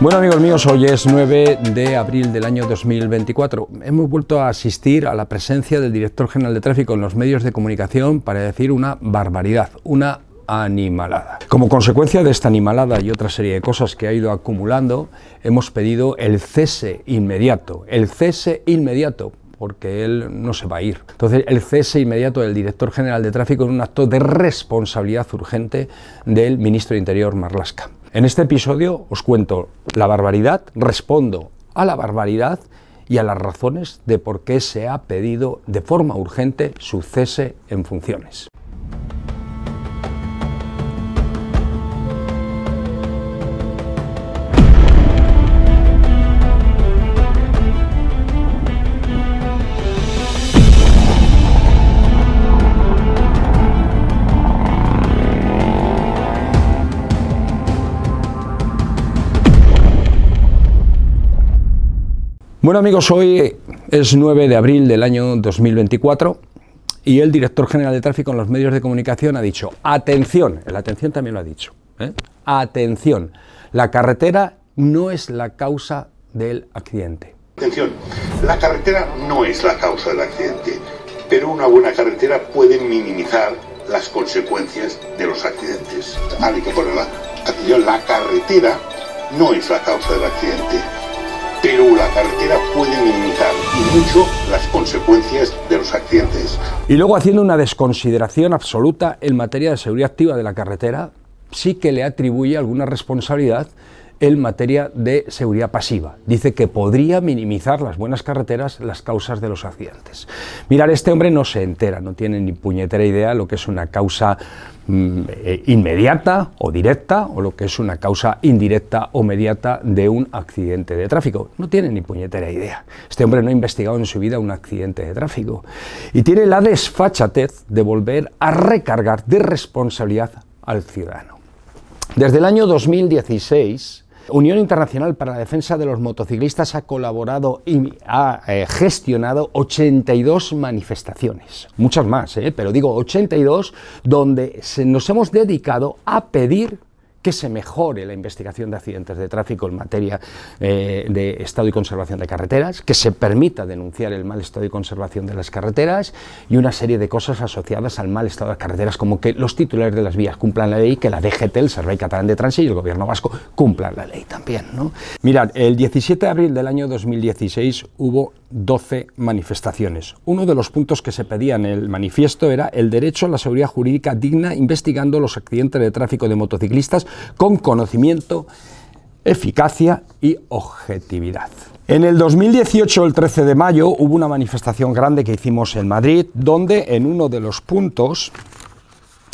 Bueno amigos míos, hoy es 9 de abril del año 2024. Hemos vuelto a asistir a la presencia del director general de tráfico en los medios de comunicación para decir una barbaridad, una animalada. Como consecuencia de esta animalada y otra serie de cosas que ha ido acumulando, hemos pedido el cese inmediato, el cese inmediato porque él no se va a ir. Entonces, el cese inmediato del director general de tráfico es un acto de responsabilidad urgente del ministro de Interior Marlasca. En este episodio os cuento la barbaridad, respondo a la barbaridad y a las razones de por qué se ha pedido de forma urgente su cese en funciones. Bueno amigos, hoy es 9 de abril del año 2024 y el director general de tráfico en los medios de comunicación ha dicho, atención, la atención también lo ha dicho, ¿eh? atención, la carretera no es la causa del accidente. Atención, la carretera no es la causa del accidente, pero una buena carretera puede minimizar las consecuencias de los accidentes. que Atención, la carretera no es la causa del accidente pero la carretera puede limitar y mucho las consecuencias de los accidentes. Y luego haciendo una desconsideración absoluta en materia de seguridad activa de la carretera, sí que le atribuye alguna responsabilidad en materia de seguridad pasiva. Dice que podría minimizar las buenas carreteras las causas de los accidentes. Mirar, este hombre no se entera, no tiene ni puñetera idea lo que es una causa mm, inmediata o directa o lo que es una causa indirecta o mediata de un accidente de tráfico. No tiene ni puñetera idea. Este hombre no ha investigado en su vida un accidente de tráfico y tiene la desfachatez de volver a recargar de responsabilidad al ciudadano. Desde el año 2016, Unión Internacional para la Defensa de los Motociclistas ha colaborado y ha eh, gestionado 82 manifestaciones, muchas más, eh, pero digo 82, donde se nos hemos dedicado a pedir que se mejore la investigación de accidentes de tráfico en materia eh, de estado y conservación de carreteras, que se permita denunciar el mal estado y conservación de las carreteras y una serie de cosas asociadas al mal estado de las carreteras, como que los titulares de las vías cumplan la ley, que la DGT, el Servicio Catalán de Tránsito y el Gobierno Vasco cumplan la ley también. ¿no? Mirad, el 17 de abril del año 2016 hubo 12 manifestaciones. Uno de los puntos que se pedía en el manifiesto era el derecho a la seguridad jurídica digna investigando los accidentes de tráfico de motociclistas con conocimiento, eficacia y objetividad. En el 2018, el 13 de mayo, hubo una manifestación grande que hicimos en Madrid, donde en uno de los puntos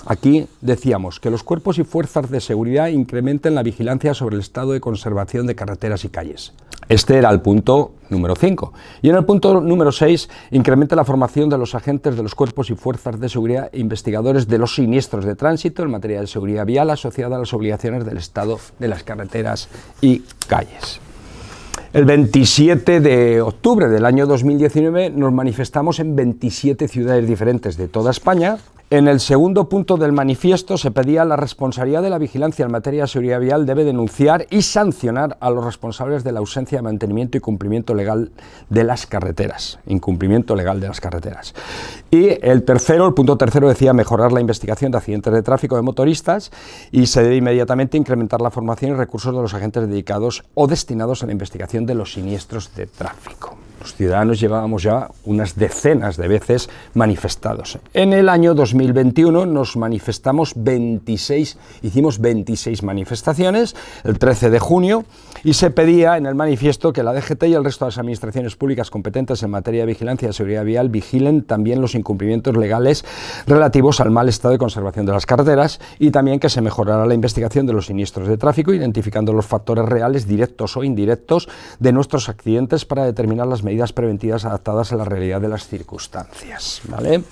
Aquí decíamos que los cuerpos y fuerzas de seguridad incrementen la vigilancia sobre el estado de conservación de carreteras y calles. Este era el punto número 5. Y en el punto número 6, incrementa la formación de los agentes de los cuerpos y fuerzas de seguridad e investigadores de los siniestros de tránsito en materia de seguridad vial asociada a las obligaciones del Estado de las carreteras y calles. El 27 de octubre del año 2019 nos manifestamos en 27 ciudades diferentes de toda España en el segundo punto del manifiesto se pedía la responsabilidad de la vigilancia en materia de seguridad vial debe denunciar y sancionar a los responsables de la ausencia de mantenimiento y cumplimiento legal de las carreteras, incumplimiento legal de las carreteras. Y el tercero, el punto tercero decía mejorar la investigación de accidentes de tráfico de motoristas y se debe inmediatamente incrementar la formación y recursos de los agentes dedicados o destinados a la investigación de los siniestros de tráfico los ciudadanos llevábamos ya unas decenas de veces manifestados. En el año 2021 nos manifestamos 26, hicimos 26 manifestaciones, el 13 de junio y se pedía en el manifiesto que la DGT y el resto de las administraciones públicas competentes en materia de vigilancia de seguridad vial vigilen también los incumplimientos legales relativos al mal estado de conservación de las carreteras y también que se mejorara la investigación de los siniestros de tráfico, identificando los factores reales, directos o indirectos, de nuestros accidentes para determinar las medidas preventivas adaptadas a la realidad de las circunstancias. ¿vale?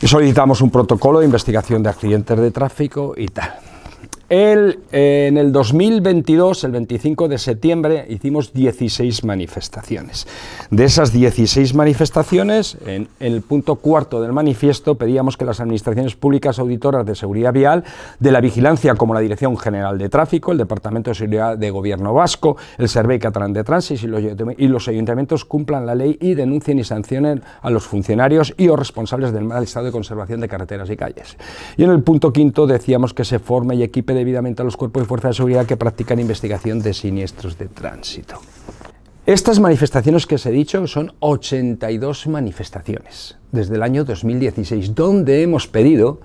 Y solicitamos un protocolo de investigación de accidentes de tráfico y tal. El, eh, en el 2022, el 25 de septiembre, hicimos 16 manifestaciones. De esas 16 manifestaciones, en, el punto cuarto del manifiesto, pedíamos que las administraciones públicas auditoras de seguridad vial, de la vigilancia como la Dirección General de Tráfico, el Departamento de Seguridad de Gobierno Vasco, el Servei Catalán de transis y, los, ayuntamientos cumplan la ley y denuncien y sancionen a los funcionarios y los responsables del mal estado de conservación de carreteras y calles. Y en el punto quinto decíamos que se forme y equipe debidamente a los cuerpos de fuerza de seguridad que practican investigación de siniestros de tránsito. Estas manifestaciones que os he dicho son 82 manifestaciones desde el año 2016, donde hemos pedido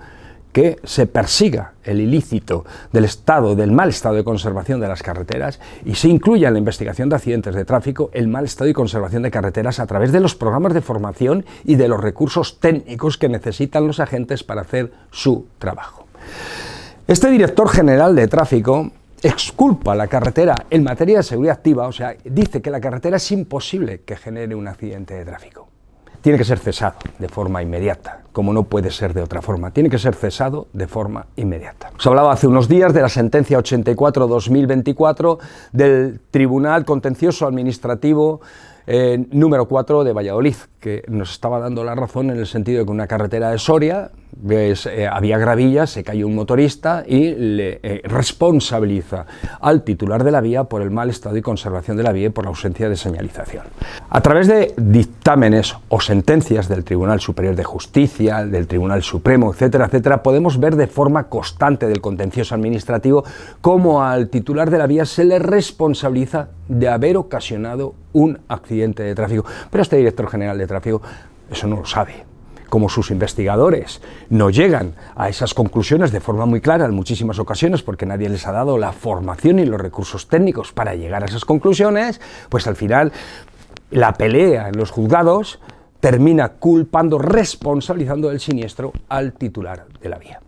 que se persiga el ilícito del estado, del mal estado de conservación de las carreteras y se incluya en la investigación de accidentes de tráfico el mal estado y conservación de carreteras a través de los programas de formación y de los recursos técnicos que necesitan los agentes para hacer su trabajo. Este director general de tráfico exculpa la carretera en materia de seguridad activa, o sea, dice que la carretera es imposible que genere un accidente de tráfico. Tiene que ser cesado de forma inmediata, como no puede ser de otra forma. Tiene que ser cesado de forma inmediata. Se hablaba hace unos días de la sentencia 84-2024 del Tribunal Contencioso Administrativo eh, número 4 de Valladolid, que nos estaba dando la razón en el sentido de que una carretera de Soria, Ves, eh, había gravillas, se cayó un motorista y le eh, responsabiliza al titular de la vía por el mal estado y conservación de la vía y por la ausencia de señalización. A través de dictámenes o sentencias del Tribunal Superior de Justicia, del Tribunal Supremo, etcétera, etcétera, podemos ver de forma constante del contencioso administrativo cómo al titular de la vía se le responsabiliza de haber ocasionado un accidente de tráfico. Pero este director general de tráfico eso no lo sabe como sus investigadores no llegan a esas conclusiones de forma muy clara en muchísimas ocasiones porque nadie les ha dado la formación y los recursos técnicos para llegar a esas conclusiones, pues al final la pelea en los juzgados termina culpando, responsabilizando del siniestro al titular de la vía.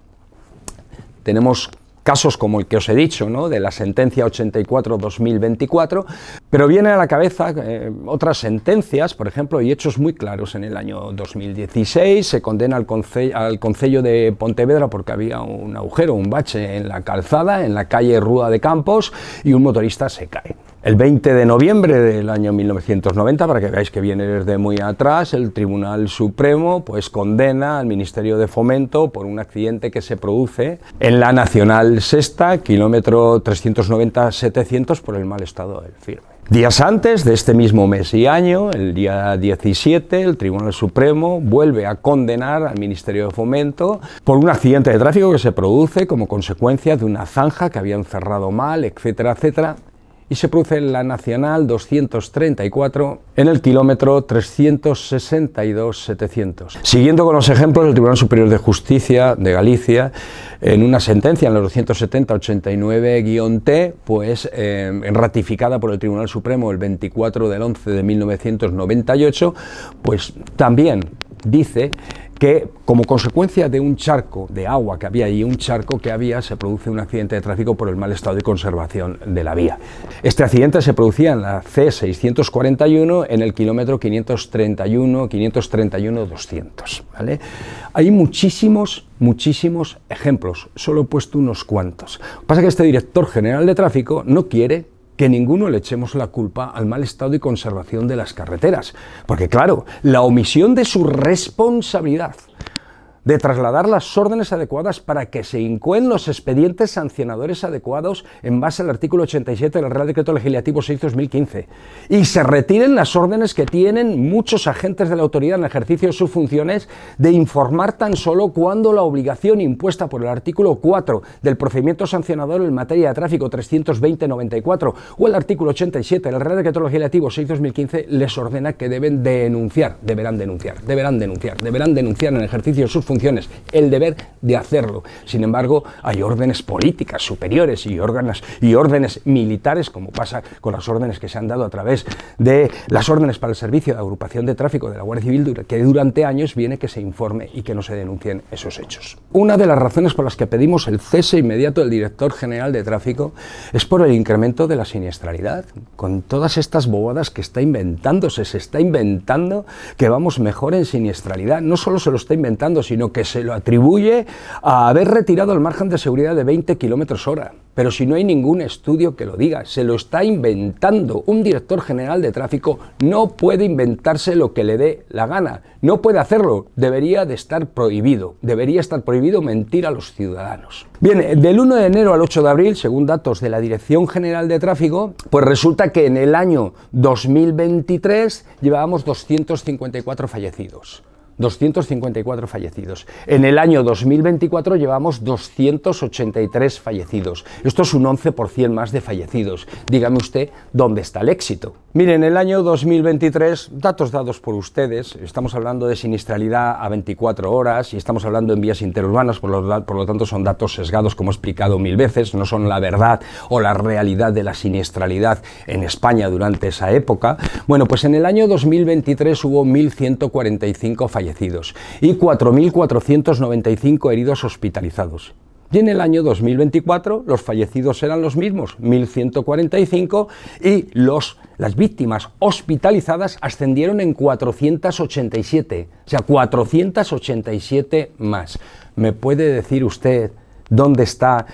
Tenemos casos como el que os he dicho, ¿no? de la sentencia 84-2024, pero vienen a la cabeza eh, otras sentencias, por ejemplo, y hechos muy claros. En el año 2016 se condena al, concello, al de Pontevedra porque había un agujero, un bache en la calzada, en la calle Rúa de Campos, y un motorista se cae. El 20 de noviembre del año 1990, para que veáis que viene desde muy atrás, el Tribunal Supremo pues condena al Ministerio de Fomento por un accidente que se produce en la Nacional Sexta, kilómetro 390-700, por el mal estado del firme. Días antes de este mismo mes y año, el día 17, el Tribunal Supremo vuelve a condenar al Ministerio de Fomento por un accidente de tráfico que se produce como consecuencia de una zanja que habían cerrado mal, etcétera, etcétera y se produce en la Nacional 234 en el kilómetro 362-700. Siguiendo con los ejemplos, el Tribunal Superior de Justicia de Galicia, en una sentencia en la 270-89-T, pues eh, ratificada por el Tribunal Supremo el 24 del 11 de 1998, pues también dice que como consecuencia de un charco de agua que había allí, un charco que había, se produce un accidente de tráfico por el mal estado de conservación de la vía. Este accidente se producía en la C641 en el kilómetro 531, 531, 200. ¿vale? Hay muchísimos, muchísimos ejemplos, solo he puesto unos cuantos. Pasa que este director general de tráfico no quiere que ninguno le echemos la culpa al mal estado y conservación de las carreteras. Porque claro, la omisión de su responsabilidad de trasladar las órdenes adecuadas para que se incuen los expedientes sancionadores adecuados en base al artículo 87 del Real Decreto Legislativo 6-2015 y se retiren las órdenes que tienen muchos agentes de la autoridad en el ejercicio de sus funciones de informar tan solo cuando la obligación impuesta por el artículo 4 del procedimiento sancionador en materia de tráfico 320-94 o el artículo 87 del Real Decreto Legislativo 6-2015 les ordena que deben denunciar, deberán denunciar, deberán denunciar, deberán denunciar en ejercicio de sus funciones el deber de hacerlo. Sin embargo, hay órdenes políticas superiores y y órdenes militares, como pasa con las órdenes que se han dado a través de las órdenes para el servicio de agrupación de tráfico de la Guardia Civil, que durante años viene que se informe y que no se denuncien esos hechos. Una de las razones por las que pedimos el cese inmediato del director general de tráfico es por el incremento de la siniestralidad con todas estas bobadas que está inventándose, se está inventando que vamos mejor en siniestralidad. No solo se lo está inventando, sino que se lo atribuye a haber retirado el margen de seguridad de 20 kilómetros hora. Pero si no hay ningún estudio que lo diga, se lo está inventando. Un director general de tráfico no puede inventarse lo que le dé la gana, no puede hacerlo, debería de estar prohibido, debería estar prohibido mentir a los ciudadanos. Bien, eh, del 1 de enero al 8 de abril, según datos de la Dirección General de Tráfico, pues resulta que en el año 2023 llevábamos 254 fallecidos. 254 fallecidos. En el año 2024 llevamos 283 fallecidos. Esto es un 11% más de fallecidos. Dígame usted, ¿dónde está el éxito? Miren, el año 2023, datos dados por ustedes, estamos hablando de siniestralidad a 24 horas y estamos hablando en vías interurbanas, por lo, por lo tanto son datos sesgados, como he explicado mil veces, no son la verdad o la realidad de la siniestralidad en España durante esa época. Bueno, pues en el año 2023 hubo 1.145 fallecidos y 4.495 heridos hospitalizados. Y en el año 2024 los fallecidos eran los mismos, 1.145, y los, las víctimas hospitalizadas ascendieron en 487, o sea, 487 más. ¿Me puede decir usted dónde está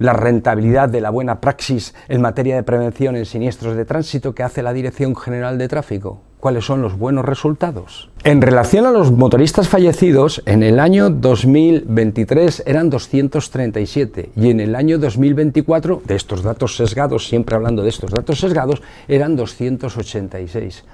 la rentabilidad de la buena praxis en materia de prevención en siniestros de tránsito que hace la Dirección General de Tráfico? cuáles son los buenos resultados. En relación a los motoristas fallecidos, en el año 2023 eran 237 y en el año 2024, de estos datos sesgados, siempre hablando de estos datos sesgados, eran 286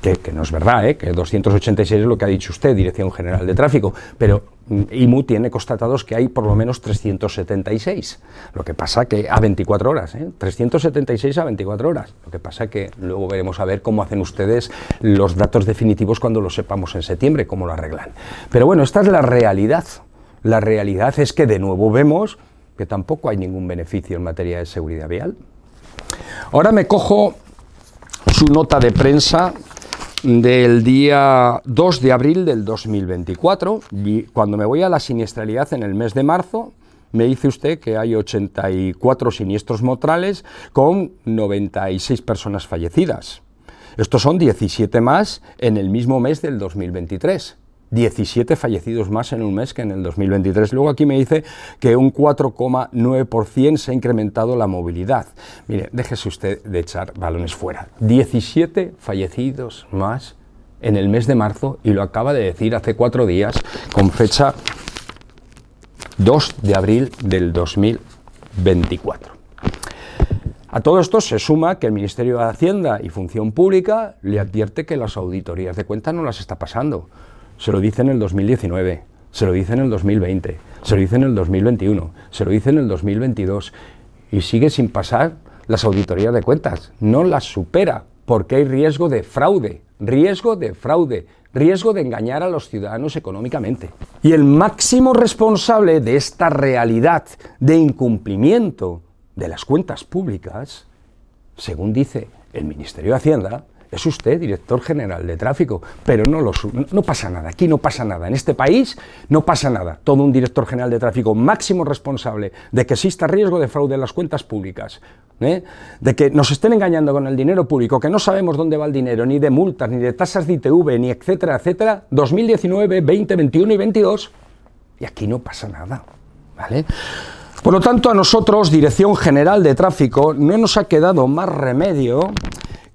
que, no es verdad, ¿eh? que 286 es lo que ha dicho usted, Dirección General de Tráfico, pero mm, IMU tiene constatados que hay por lo menos 376. Lo que pasa que a 24 horas, ¿eh? 376 a 24 horas. Lo que pasa que luego veremos a ver cómo hacen ustedes los datos definitivos cuando lo sepamos en septiembre, cómo lo arreglan. Pero bueno, esta es la realidad. La realidad es que de nuevo vemos que tampoco hay ningún beneficio en materia de seguridad vial. Ahora me cojo su nota de prensa del día 2 de abril del 2024. Y cuando me voy a la siniestralidad en el mes de marzo, me dice usted que hay 84 siniestros motrales con 96 personas fallecidas. Estos son 17 más en el mismo mes del 2023. 17 fallecidos más en un mes que en el 2023. Luego aquí me dice que un 4,9% se ha incrementado la movilidad. Mire, déjese usted de echar balones fuera. 17 fallecidos más en el mes de marzo y lo acaba de decir hace cuatro días con fecha 2 de abril del 2024. A todo esto se suma que el Ministerio de Hacienda y Función Pública le advierte que las auditorías de cuenta no las está pasando. Se lo dice en el 2019, se lo dice en el 2020, se lo dice en el 2021, se lo dice en el 2022 y sigue sin pasar las auditorías de cuentas. No las supera porque hay riesgo de fraude, riesgo de fraude, riesgo de engañar a los ciudadanos económicamente. Y el máximo responsable de esta realidad de incumplimiento de las cuentas públicas, según dice el Ministerio de Hacienda, es usted director general de tráfico, pero no, no pasa nada, aquí no pasa nada, en este país no pasa nada. Todo un director general de tráfico máximo responsable de que exista riesgo de fraude en las cuentas públicas, ¿eh? de que nos estén engañando con el dinero público, que no sabemos dónde va el dinero, ni de multas, ni de tasas de ITV, ni etcétera, etcétera, 2019, 20, 21 y 22, y aquí no pasa nada, ¿vale? Por lo tanto, a nosotros, Dirección General de Tráfico, no nos ha quedado más remedio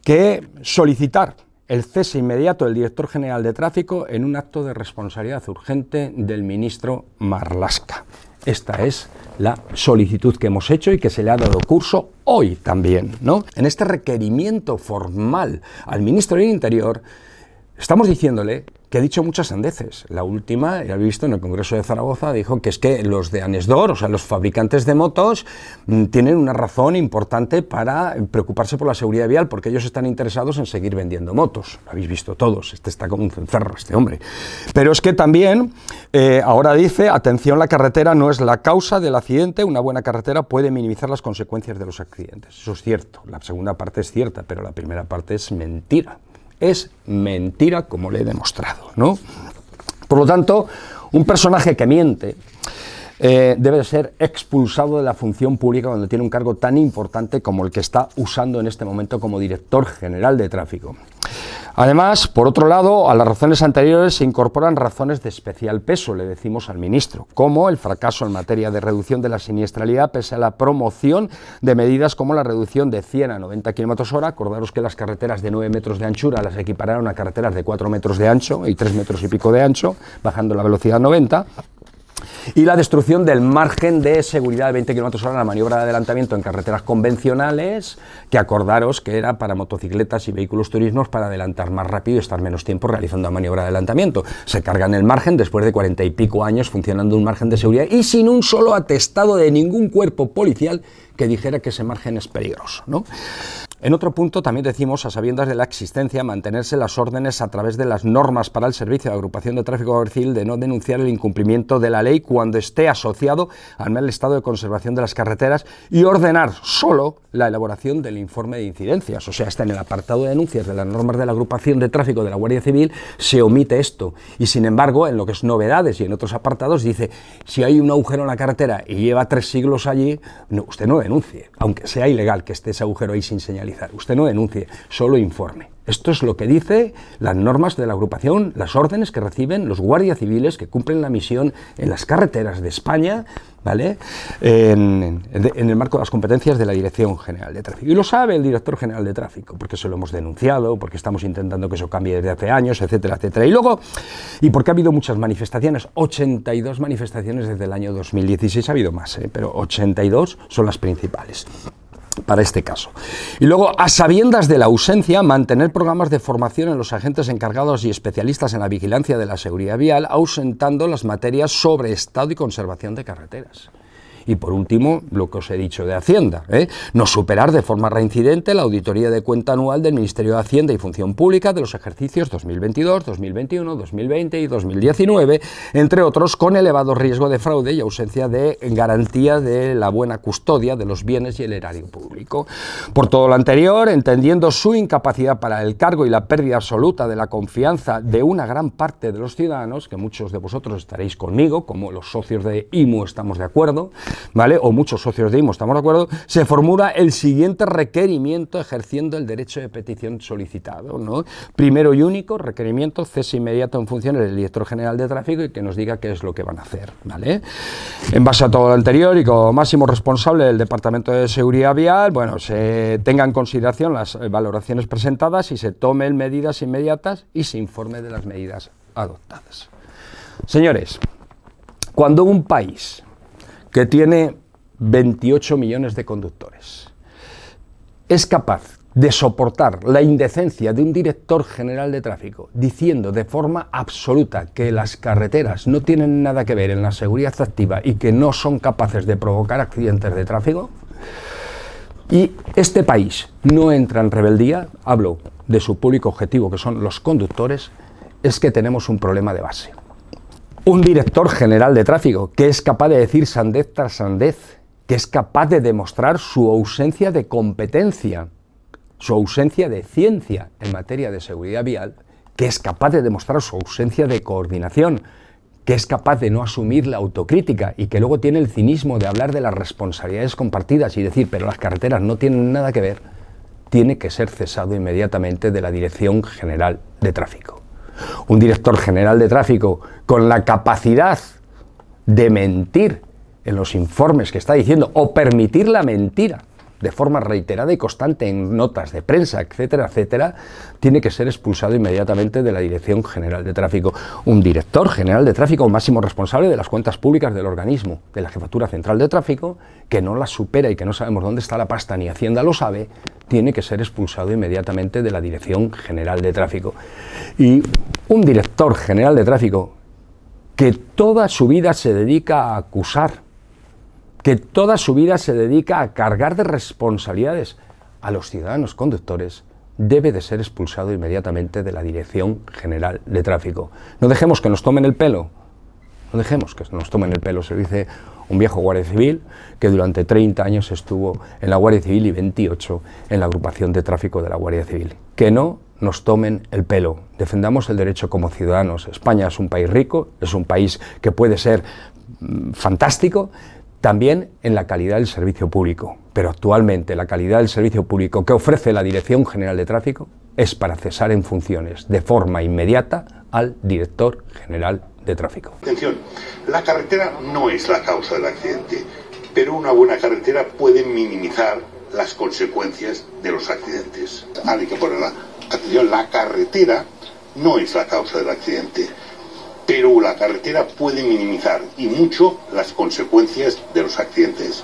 que solicitar el cese inmediato del director general de tráfico en un acto de responsabilidad urgente del ministro Marlasca. Esta es la solicitud que hemos hecho y que se le ha dado curso hoy también, ¿no? En este requerimiento formal al ministro del Interior Estamos diciéndole que ha dicho muchas sandeces. La última, ya he visto en el Congreso de Zaragoza, dijo que es que los de Anesdor, o sea, los fabricantes de motos, mm, tienen una razón importante para preocuparse por la seguridad vial, porque ellos están interesados en seguir vendiendo motos. Lo habéis visto todos, este está como un cencerro, este hombre. Pero es que también, eh, ahora dice, atención, la carretera no es la causa del accidente, una buena carretera puede minimizar las consecuencias de los accidentes. Eso es cierto, la segunda parte es cierta, pero la primera parte es mentira es mentira, como le he demostrado, Por lo tanto, un personaje que miente eh, debe ser expulsado de la función pública cuando tiene un cargo tan importante como el que está usando en este momento como director general de tráfico. Además, por otro lado, a las razones anteriores se incorporan razones de especial peso, le decimos al ministro, como el fracaso en materia de reducción de la siniestralidad pese a la promoción de medidas como la reducción de 100 a 90 km hora. Acordaros que las carreteras de 9 metros de anchura las equipararon a carreteras de 4 metros de ancho y 3 metros y pico de ancho, bajando la velocidad a 90. Y la destrucción del margen de seguridad de 20 km h en la maniobra de adelantamiento en carreteras convencionales, que acordaros que era para motocicletas y vehículos turismos para adelantar más rápido y estar menos tiempo realizando la maniobra de adelantamiento. Se cargan el margen después de cuarenta y pico años funcionando un margen de seguridad y sin un solo atestado de ningún cuerpo policial que dijera que ese margen es peligroso. ¿no? En otro punto también decimos, a sabiendas de la existencia, mantenerse las órdenes a través de las normas para el servicio de agrupación de tráfico civil de no denunciar el incumplimiento de la ley cuando esté asociado al mal estado de conservación de las carreteras y ordenar solo la elaboración del informe de incidencias. O sea, está en el apartado de denuncias de las normas de la agrupación de tráfico de la Guardia Civil, se omite esto. Y sin embargo, en lo que es novedades y en otros apartados, dice, si hay un agujero en la carretera y lleva tres siglos allí, usted no denuncie, aunque sea ilegal que esté ese agujero ahí sin señalizar Usted no denuncie, solo informe. Esto es lo que dice las normas de la agrupación, las órdenes que reciben los guardias civiles que cumplen la misión en las carreteras de España, ¿vale? En, el marco de las competencias de la Dirección General de Tráfico. Y lo sabe el Director General de Tráfico, porque se lo hemos denunciado, porque estamos intentando que eso cambie desde hace años, etcétera, etcétera. Y luego, y porque ha habido muchas manifestaciones, 82 manifestaciones desde el año 2016, ha habido más, ¿eh? pero 82 son las principales para este caso. Y luego, a sabiendas de la ausencia, mantener programas de formación en los agentes encargados y especialistas en la vigilancia de la seguridad vial, ausentando las materias sobre estado y conservación de carreteras. Y por último, lo que os he dicho de Hacienda. ¿eh? No superar de forma reincidente la auditoría de cuenta anual del Ministerio de Hacienda y Función Pública de los ejercicios 2022, 2021, 2020 y 2019, entre otros con elevado riesgo de fraude y ausencia de garantía de la buena custodia de los bienes y el erario público. Por todo lo anterior, entendiendo su incapacidad para el cargo y la pérdida absoluta de la confianza de una gran parte de los ciudadanos, que muchos de vosotros estaréis conmigo, como los socios de IMU estamos de acuerdo, o muchos socios de IMO, ¿estamos de acuerdo? Se formula el siguiente requerimiento ejerciendo el derecho de petición solicitado, Primero y único, requerimiento, cese inmediato en funciones del director general de tráfico y que nos diga qué es lo que van a hacer, En base a todo lo anterior y como máximo responsable del Departamento de Seguridad Vial, bueno, se tengan en consideración las valoraciones presentadas y se tomen medidas inmediatas y se informe de las medidas adoptadas. Señores, cuando un país que tiene 28 millones de conductores, es capaz de soportar la indecencia de un director general de tráfico diciendo de forma absoluta que las carreteras no tienen nada que ver en la seguridad activa y que no son capaces de provocar accidentes de tráfico, y este país no entra en rebeldía, hablo de su público objetivo que son los conductores, es que tenemos un problema de base un director general de tráfico que es capaz de decir sandez tras sandez, que es capaz de demostrar su ausencia de competencia, su ausencia de ciencia en materia de seguridad vial, que es capaz de demostrar su ausencia de coordinación, que es capaz de no asumir la autocrítica y que luego tiene el cinismo de hablar de las responsabilidades compartidas y decir, pero las carreteras no tienen nada que ver, tiene que ser cesado inmediatamente de la Dirección General de Tráfico un director general de tráfico con la capacidad de mentir en los informes que está diciendo o permitir la mentira de forma reiterada y constante en notas de prensa, etcétera, etcétera, tiene que ser expulsado inmediatamente de la Dirección General de Tráfico. Un director general de tráfico, máximo responsable de las cuentas públicas del organismo, de la Jefatura Central de Tráfico, que no las supera y que no sabemos dónde está la pasta, ni Hacienda lo sabe, tiene que ser expulsado inmediatamente de la Dirección General de Tráfico. Y un director general de tráfico que toda su vida se dedica a acusar que toda su vida se dedica a cargar de responsabilidades a los ciudadanos conductores, debe de ser expulsado inmediatamente de la Dirección General de Tráfico. No dejemos que nos tomen el pelo. No dejemos que nos tomen el pelo, se dice un viejo guardia civil que durante 30 años estuvo en la Guardia Civil y 28 en la agrupación de tráfico de la Guardia Civil. Que no nos tomen el pelo. Defendamos el derecho como ciudadanos. España es un país rico, es un país que puede ser mm, fantástico, también en la calidad del servicio público. Pero actualmente la calidad del servicio público que ofrece la Dirección General de Tráfico es para cesar en funciones de forma inmediata al director general de tráfico. Atención, la carretera no es la causa del accidente, pero una buena carretera puede minimizar las consecuencias de los accidentes. Hay que ponerla. Atención, la carretera no es la causa del accidente, pero la carretera puede minimizar y mucho las consecuencias de los accidentes.